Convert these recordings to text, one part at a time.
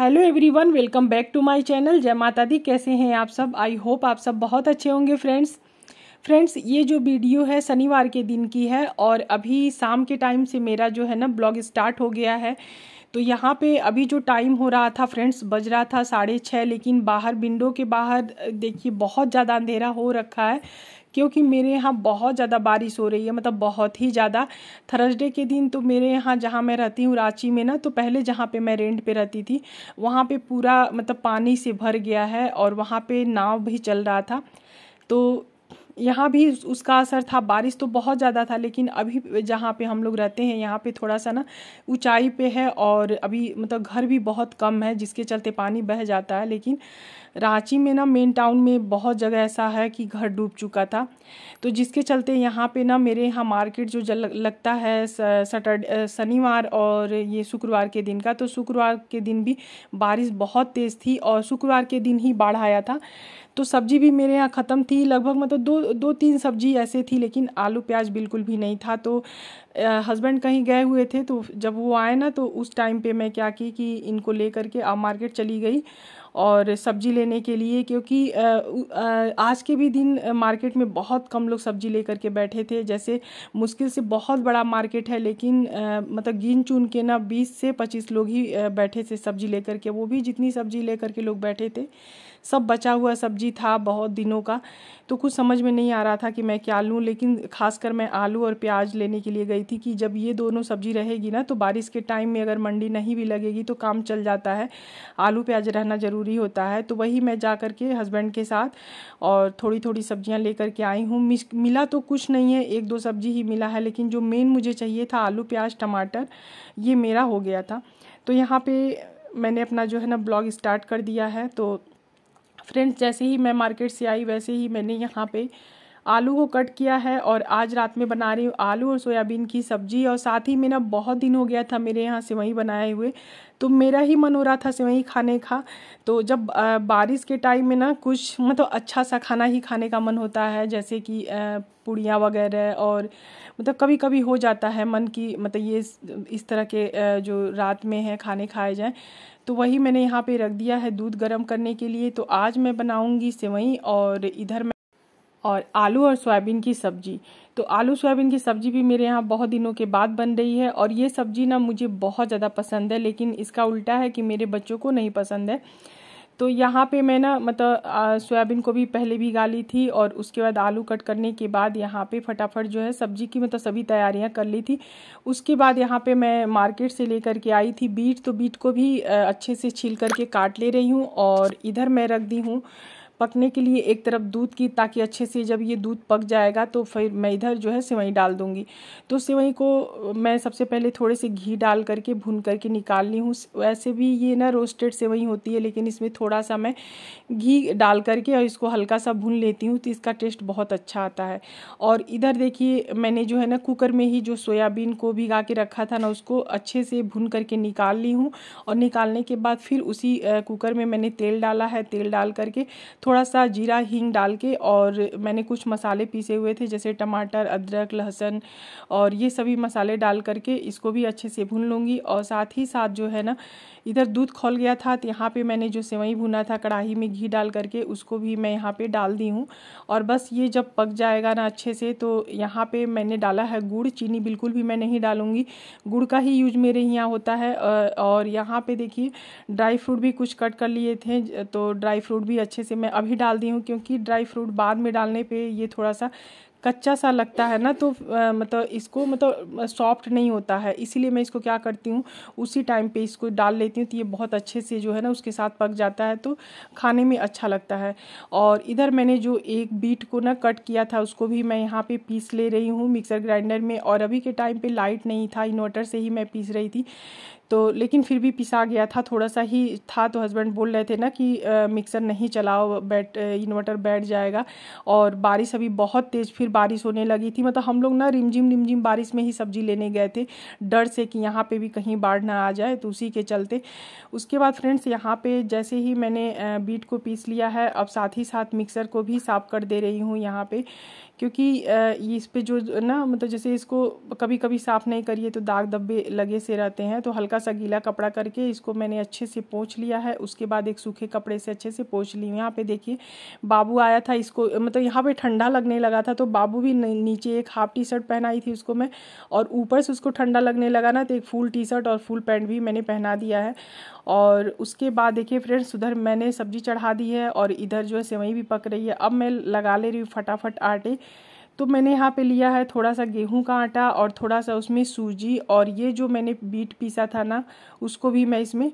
hello everyone welcome back to my channel जय माता दी कैसे हैं आप सब आई होप आप सब बहुत अच्छे होंगे फ्रेंड्स फ्रेंड्स ये जो वीडियो है शनिवार के दिन की है और अभी शाम के टाइम से मेरा जो है ना ब्लॉग स्टार्ट हो गया है तो यहाँ पे अभी जो टाइम हो रहा था फ्रेंड्स बज रहा था साढ़े छः लेकिन बाहर विंडो के बाहर देखिए बहुत ज़्यादा अंधेरा हो रखा है क्योंकि मेरे यहाँ बहुत ज़्यादा बारिश हो रही है मतलब बहुत ही ज़्यादा थर्सडे के दिन तो मेरे यहाँ जहाँ मैं रहती हूँ रांची में ना तो पहले जहाँ पे मैं रेंट पे रहती थी वहाँ पे पूरा मतलब पानी से भर गया है और वहाँ पे नाव भी चल रहा था तो यहाँ भी उसका असर था बारिश तो बहुत ज़्यादा था लेकिन अभी जहाँ पे हम लोग रहते हैं यहाँ पे थोड़ा सा ना ऊंचाई पे है और अभी मतलब घर भी बहुत कम है जिसके चलते पानी बह जाता है लेकिन रांची में ना मेन टाउन में बहुत जगह ऐसा है कि घर डूब चुका था तो जिसके चलते यहाँ पे ना मेरे यहाँ मार्केट जो जल लगता है सटरडे शनिवार और ये शुक्रवार के दिन का तो शुक्रवार के दिन भी बारिश बहुत तेज़ थी और शुक्रवार के दिन ही बाढ़ आया था तो सब्जी भी मेरे यहाँ ख़त्म थी लगभग मतलब दो दो तीन सब्जी ऐसे थी लेकिन आलू प्याज बिल्कुल भी नहीं था तो हस्बैंड कहीं गए हुए थे तो जब वो आए ना तो उस टाइम पे मैं क्या की कि इनको ले करके अब मार्केट चली गई और सब्जी लेने के लिए क्योंकि आज के भी दिन मार्केट में बहुत कम लोग सब्जी लेकर के बैठे थे जैसे मुश्किल से बहुत बड़ा मार्केट है लेकिन मतलब गिन चुन के ना बीस से पच्चीस लोग ही बैठे थे सब्जी लेकर के वो भी जितनी सब्जी लेकर के लोग बैठे थे सब बचा हुआ सब्जी था बहुत दिनों का तो कुछ समझ में नहीं आ रहा था कि मैं क्या लूँ लेकिन खासकर मैं आलू और प्याज लेने के लिए गई थी कि जब ये दोनों सब्जी रहेगी ना तो बारिश के टाइम में अगर मंडी नहीं भी लगेगी तो काम चल जाता है आलू प्याज रहना ज़रूरी होता है तो वही मैं जा कर के हस्बैंड के साथ और थोड़ी थोड़ी सब्जियाँ ले के आई हूँ मिला तो कुछ नहीं है एक दो सब्जी ही मिला है लेकिन जो मेन मुझे चाहिए था आलू प्याज टमाटर ये मेरा हो गया था तो यहाँ पे मैंने अपना जो है ना ब्लॉग स्टार्ट कर दिया है तो फ्रेंड्स जैसे ही मैं मार्केट से आई वैसे ही मैंने यहाँ पे आलू को कट किया है और आज रात में बना रही हूँ आलू और सोयाबीन की सब्जी और साथ ही मैंने बहुत दिन हो गया था मेरे यहाँ सेवई बनाए हुए तो मेरा ही मन हो रहा था सेवई खाने का तो जब बारिश के टाइम में ना कुछ मतलब अच्छा सा खाना ही खाने का मन होता है जैसे कि पुड़ियाँ वगैरह और मतलब कभी कभी हो जाता है मन की मतलब ये इस तरह के जो रात में है खाने खाए जाएँ तो वही मैंने यहाँ पे रख दिया है दूध गर्म करने के लिए तो आज मैं बनाऊँगी सेवई और इधर मैं और आलू और सोयाबीन की सब्जी तो आलू सोयाबीन की सब्जी भी मेरे यहाँ बहुत दिनों के बाद बन रही है और ये सब्जी ना मुझे बहुत ज़्यादा पसंद है लेकिन इसका उल्टा है कि मेरे बच्चों को नहीं पसंद है तो यहाँ पे मैं ना मतलब सोयाबीन को भी पहले भी गाली थी और उसके बाद आलू कट करने के बाद यहाँ पे फटाफट जो है सब्जी की मतलब सभी तैयारियाँ कर ली थी उसके बाद यहाँ पे मैं मार्केट से लेकर के आई थी बीट तो बीट को भी अच्छे से छील करके काट ले रही हूँ और इधर मैं रख दी हूँ पकने के लिए एक तरफ दूध की ताकि अच्छे से जब ये दूध पक जाएगा तो फिर मैं इधर जो है सेवई डाल दूँगी तो सेवई को मैं सबसे पहले थोड़े से घी डाल करके भून करके निकाल ली हूँ वैसे भी ये ना रोस्टेड सेवई होती है लेकिन इसमें थोड़ा सा मैं घी डाल करके और इसको हल्का सा भून लेती हूँ तो इसका टेस्ट बहुत अच्छा आता है और इधर देखिए मैंने जो है ना कुकर में ही जो सोयाबीन को भिगा के रखा था ना उसको अच्छे से भून करके निकाल ली हूँ और निकालने के बाद फिर उसी कुकर में मैंने तेल डाला है तेल डाल करके थोड़ा सा जीरा हींग डाल के और मैंने कुछ मसाले पीसे हुए थे जैसे टमाटर अदरक लहसन और ये सभी मसाले डाल करके इसको भी अच्छे से भून लूँगी और साथ ही साथ जो है ना इधर दूध खोल गया था तो यहाँ पे मैंने जो सेवई भुना था कढ़ाई में घी डाल करके उसको भी मैं यहाँ पे डाल दी हूँ और बस ये जब पक जाएगा ना अच्छे से तो यहाँ पे मैंने डाला है गुड़ चीनी बिल्कुल भी मैं नहीं डालूँगी गुड़ का ही यूज मेरे यहाँ होता है और यहाँ पर देखिए ड्राई फ्रूट भी कुछ कट कर लिए थे तो ड्राई फ्रूट भी अच्छे से मैं अभी डाल दी हूँ क्योंकि ड्राई फ्रूट बाद में डालने पे ये थोड़ा सा कच्चा सा लगता है ना तो आ, मतलब इसको मतलब सॉफ्ट नहीं होता है इसीलिए मैं इसको क्या करती हूँ उसी टाइम पे इसको डाल लेती हूँ तो ये बहुत अच्छे से जो है ना उसके साथ पक जाता है तो खाने में अच्छा लगता है और इधर मैंने जो एक बीट को ना कट किया था उसको भी मैं यहाँ पे पीस ले रही हूँ मिक्सर ग्राइंडर में और अभी के टाइम पर लाइट नहीं था इन्वर्टर से ही मैं पीस रही थी तो लेकिन फिर भी पिसा गया था थोड़ा सा ही था तो हस्बैंड बोल रहे थे ना कि मिक्सर नहीं चलाओ बैट इन्वर्टर बैठ जाएगा और बारिश अभी बहुत तेज़ फिर बारिश होने लगी थी मतलब हम लोग ना रिमझिम रिमझिम बारिश में ही सब्जी लेने गए थे डर से कि यहाँ पे भी कहीं बाढ़ ना आ जाए तो उसी के चलते उसके बाद फ्रेंड्स यहाँ पर जैसे ही मैंने बीट को पीस लिया है अब साथ ही साथ मिक्सर को भी साफ कर दे रही हूँ यहाँ पर क्योंकि इस पे जो ना मतलब जैसे इसको कभी कभी साफ़ नहीं करिए तो दाग धब्बे लगे से रहते हैं तो हल्का सा गीला कपड़ा करके इसको मैंने अच्छे से पोंछ लिया है उसके बाद एक सूखे कपड़े से अच्छे से पोंछ ली यहाँ पे देखिए बाबू आया था इसको मतलब यहाँ पे ठंडा लगने लगा था तो बाबू भी नीचे एक हाफ टी शर्ट पहनाई थी उसको मैं और ऊपर से उसको ठंडा लगने लगा ना तो एक फुल टी शर्ट और फुल पैंट भी मैंने पहना दिया है और उसके बाद देखिए फ्रेंड्स उधर मैंने सब्जी चढ़ा दी है और इधर जो है सेवई भी पक रही है अब मैं लगा ले रही हूँ फटाफट आटे तो मैंने यहाँ पे लिया है थोड़ा सा गेहूं का आटा और थोड़ा सा उसमें सूजी और ये जो मैंने बीट पीसा था ना उसको भी मैं इसमें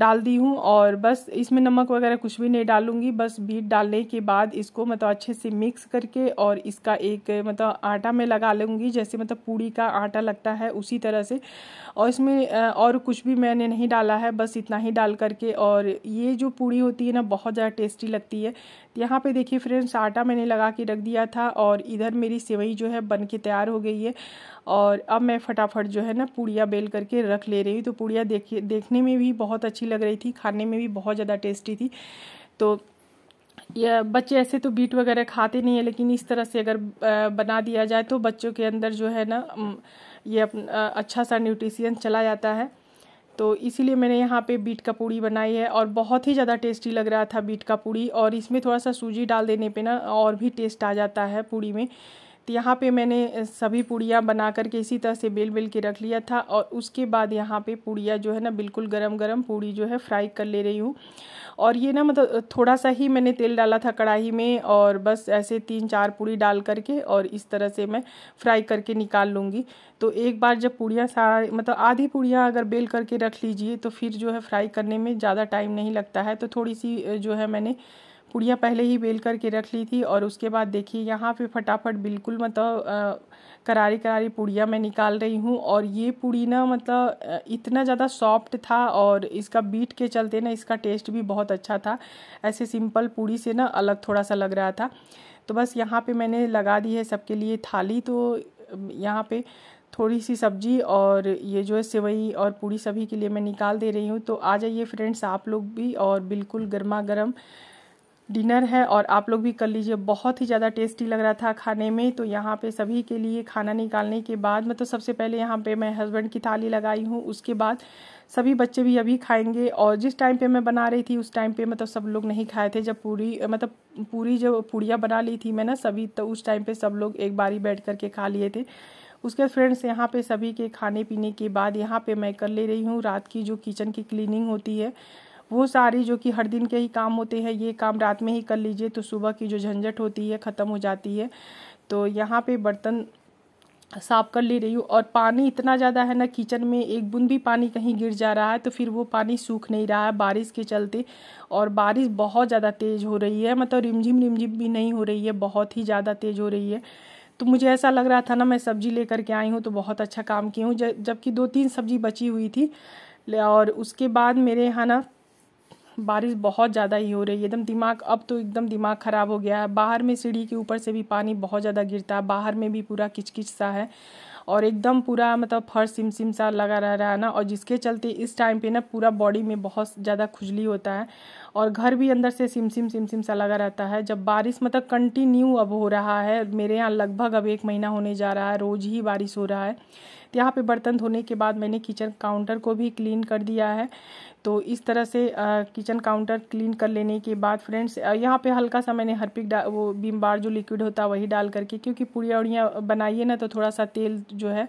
डाल दी हूँ और बस इसमें नमक वगैरह कुछ भी नहीं डालूंगी बस बीट डालने के बाद इसको मतलब अच्छे से मिक्स करके और इसका एक मतलब आटा मैं लगा लूँगी जैसे मतलब पूड़ी का आटा लगता है उसी तरह से और इसमें और कुछ भी मैंने नहीं डाला है बस इतना ही डाल करके और ये जो पूड़ी होती है ना बहुत ज़्यादा टेस्टी लगती है यहाँ पे देखिए फ्रेंड्स आटा मैंने लगा के रख दिया था और इधर मेरी सेवई जो है बन के तैयार हो गई है और अब मैं फटाफट जो है ना पूड़िया बेल करके रख ले रही हूँ तो पूड़िया देखिए देखने में भी बहुत अच्छी लग रही थी खाने में भी बहुत ज़्यादा टेस्टी थी तो या बच्चे ऐसे तो बीट वगैरह खाते नहीं है लेकिन इस तरह से अगर बना दिया जाए तो बच्चों के अंदर जो है ना ये अच्छा सा न्यूट्रिशियन चला जाता है तो इसीलिए मैंने यहाँ पे बीट का पूड़ी बनाई है और बहुत ही ज़्यादा टेस्टी लग रहा था बीट का पूड़ी और इसमें थोड़ा सा सूजी डाल देने पे ना और भी टेस्ट आ जाता है पूड़ी में यहाँ पे मैंने सभी पूड़ियाँ बना करके इसी तरह से बेल बेल के रख लिया था और उसके बाद यहाँ पे पूड़ियाँ जो है ना बिल्कुल गरम गरम पूड़ी जो है फ्राई कर ले रही हूँ और ये ना मतलब थोड़ा सा ही मैंने तेल डाला था कढ़ाई में और बस ऐसे तीन चार पूड़ी डाल करके और इस तरह से मैं फ्राई करके निकाल लूँगी तो एक बार जब पूड़ियाँ सारा मतलब आधी पूड़ियाँ अगर बेल करके रख लीजिए तो फिर जो है फ्राई करने में ज़्यादा टाइम नहीं लगता है तो थोड़ी सी जो है मैंने पुड़िया पहले ही बेल करके रख ली थी और उसके बाद देखिए यहाँ पे फटाफट बिल्कुल मतलब करारी करारी पुड़िया मैं निकाल रही हूँ और ये पूड़ी ना मतलब इतना ज़्यादा सॉफ्ट था और इसका बीट के चलते ना इसका टेस्ट भी बहुत अच्छा था ऐसे सिंपल पूड़ी से ना अलग थोड़ा सा लग रहा था तो बस यहाँ पर मैंने लगा दी है सबके लिए थाली तो यहाँ पर थोड़ी सी सब्जी और ये जो है सेवई और पूड़ी सभी के लिए मैं निकाल दे रही हूँ तो आ जाइए फ्रेंड्स आप लोग भी और बिल्कुल गर्मा गर्म डिनर है और आप लोग भी कर लीजिए बहुत ही ज़्यादा टेस्टी लग रहा था खाने में तो यहाँ पे सभी के लिए खाना निकालने के बाद मतलब सबसे पहले यहाँ पे मैं हस्बैंड की थाली लगाई हूँ उसके बाद सभी बच्चे भी अभी खाएंगे और जिस टाइम पे मैं बना रही थी उस टाइम पे मतलब सब लोग नहीं खाए थे जब पूरी मतलब पूरी जब पूड़ियाँ बना ली थी मैंने ना सभी तो उस टाइम पर सब लोग एक बारी बैठ करके खा लिए थे उसके फ्रेंड्स यहाँ पे सभी के खाने पीने के बाद यहाँ पे मैं कर ले रही हूँ रात की जो किचन की क्लीनिंग होती है वो सारी जो कि हर दिन के ही काम होते हैं ये काम रात में ही कर लीजिए तो सुबह की जो झंझट होती है ख़त्म हो जाती है तो यहाँ पे बर्तन साफ कर ले रही हूँ और पानी इतना ज़्यादा है ना किचन में एक बूंद भी पानी कहीं गिर जा रहा है तो फिर वो पानी सूख नहीं रहा है बारिश के चलते और बारिश बहुत ज़्यादा तेज़ हो रही है मतलब रिमझिम रिमझिम भी नहीं हो रही है बहुत ही ज़्यादा तेज़ हो रही है तो मुझे ऐसा लग रहा था ना मैं सब्ज़ी लेकर के आई हूँ तो बहुत अच्छा काम की हूँ जबकि दो तीन सब्ज़ी बची हुई थी और उसके बाद मेरे यहाँ ना बारिश बहुत ज़्यादा ही हो रही है एकदम दिमाग अब तो एकदम दिमाग ख़राब हो गया है बाहर में सीढ़ी के ऊपर से भी पानी बहुत ज़्यादा गिरता है बाहर में भी पूरा किचकिच सा है और एकदम पूरा मतलब फर्श सिम सिम सा लगा रह रहा है ना और जिसके चलते इस टाइम पे ना पूरा बॉडी में बहुत ज़्यादा खुजली होता है और घर भी अंदर से सिम सिम सिम सिम सा लगा रहता है जब बारिश मतलब कंटिन्यू अब हो रहा है मेरे यहाँ लगभग अब एक महीना होने जा रहा है रोज़ ही बारिश हो रहा है तो यहाँ पे बर्तन धोने के बाद मैंने किचन काउंटर को भी क्लीन कर दिया है तो इस तरह से किचन काउंटर क्लीन कर लेने के बाद फ्रेंड्स यहाँ पे हल्का सा मैंने हरपिक वो बीम बार जो लिक्विड होता है वही डाल करके क्योंकि पूड़िया उड़ियाँ बनाइए ना तो थोड़ा सा तेल जो है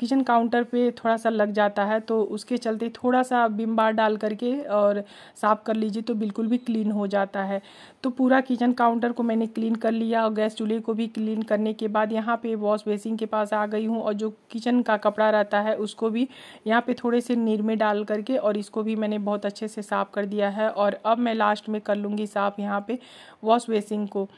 किचन काउंटर पे थोड़ा सा लग जाता है तो उसके चलते थोड़ा सा बीम बार डाल करके और साफ़ कर लीजिए तो बिल्कुल भी क्लीन हो जाता है तो पूरा किचन काउंटर को मैंने क्लीन कर लिया और गैस चूल्हे को भी क्लीन करने के बाद यहाँ पर वॉश बेसिन के पास आ गई हूँ और जो किचन का कपड़ा रहता है उसको भी यहाँ पे थोड़े से निरमे डाल करके और इसको भी मैंने बहुत अच्छे से साफ़ कर दिया है और अब मैं लास्ट में कर लूँगी साफ़ यहाँ पे वॉश बेसिन को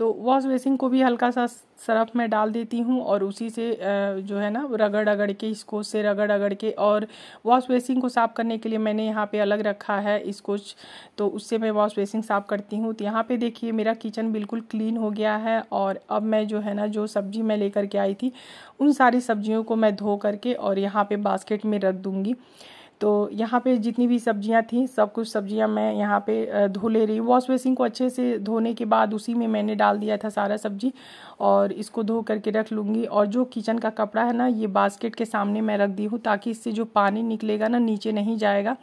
तो वॉश बेसिन को भी हल्का सा सरफ में डाल देती हूँ और उसी से जो है ना रगड़ रगड़ के इसको से रगड़ रगड़ के और वॉश बेसिन को साफ़ करने के लिए मैंने यहाँ पे अलग रखा है स्कोच तो उससे मैं वॉश बेसिन साफ़ करती हूँ तो यहाँ पे देखिए मेरा किचन बिल्कुल क्लीन हो गया है और अब मैं जो है ना जो सब्ज़ी मैं लेकर के आई थी उन सारी सब्जियों को मैं धो करके और यहाँ पर बास्केट में रख दूँगी तो यहाँ पे जितनी भी सब्जियाँ थी सब कुछ सब्जियाँ मैं यहाँ पे धो ले रही हूँ वॉश बेसिन को अच्छे से धोने के बाद उसी में मैंने डाल दिया था सारा सब्जी और इसको धो करके रख लूँगी और जो किचन का कपड़ा है ना ये बास्केट के सामने मैं रख दी हूँ ताकि इससे जो पानी निकलेगा ना नीचे नहीं जाएगा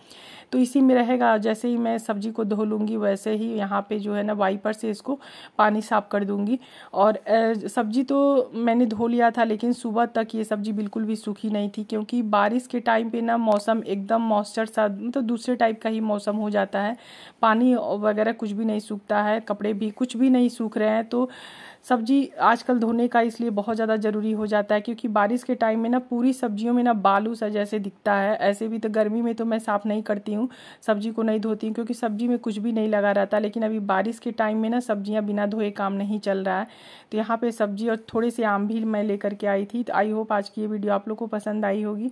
तो इसी में रहेगा जैसे ही मैं सब्जी को धो लूँगी वैसे ही यहाँ पे जो है ना वाइपर से इसको पानी साफ कर दूँगी और सब्जी तो मैंने धो लिया था लेकिन सुबह तक ये सब्जी बिल्कुल भी सूखी नहीं थी क्योंकि बारिश के टाइम पर ना मौसम एकदम मॉइस्चर सा मतलब तो दूसरे टाइप का ही मौसम हो जाता है पानी वगैरह कुछ भी नहीं सूखता है कपड़े भी कुछ भी नहीं सूख रहे हैं तो सब्जी आजकल धोने का इसलिए बहुत ज़्यादा ज़रूरी हो जाता है क्योंकि बारिश के टाइम में ना पूरी सब्जियों में ना बालू सा जैसे दिखता है ऐसे भी तो गर्मी में तो मैं साफ़ नहीं करती हूँ सब्जी को नहीं धोती हूँ क्योंकि सब्जी में कुछ भी नहीं लगा रहता लेकिन अभी बारिश के टाइम में ना सब्जियाँ बिना धोए काम नहीं चल रहा है तो यहाँ पर सब्जी और थोड़े से आम भी मैं लेकर के आई थी तो आई होप आज की ये वीडियो आप लोग को पसंद आई होगी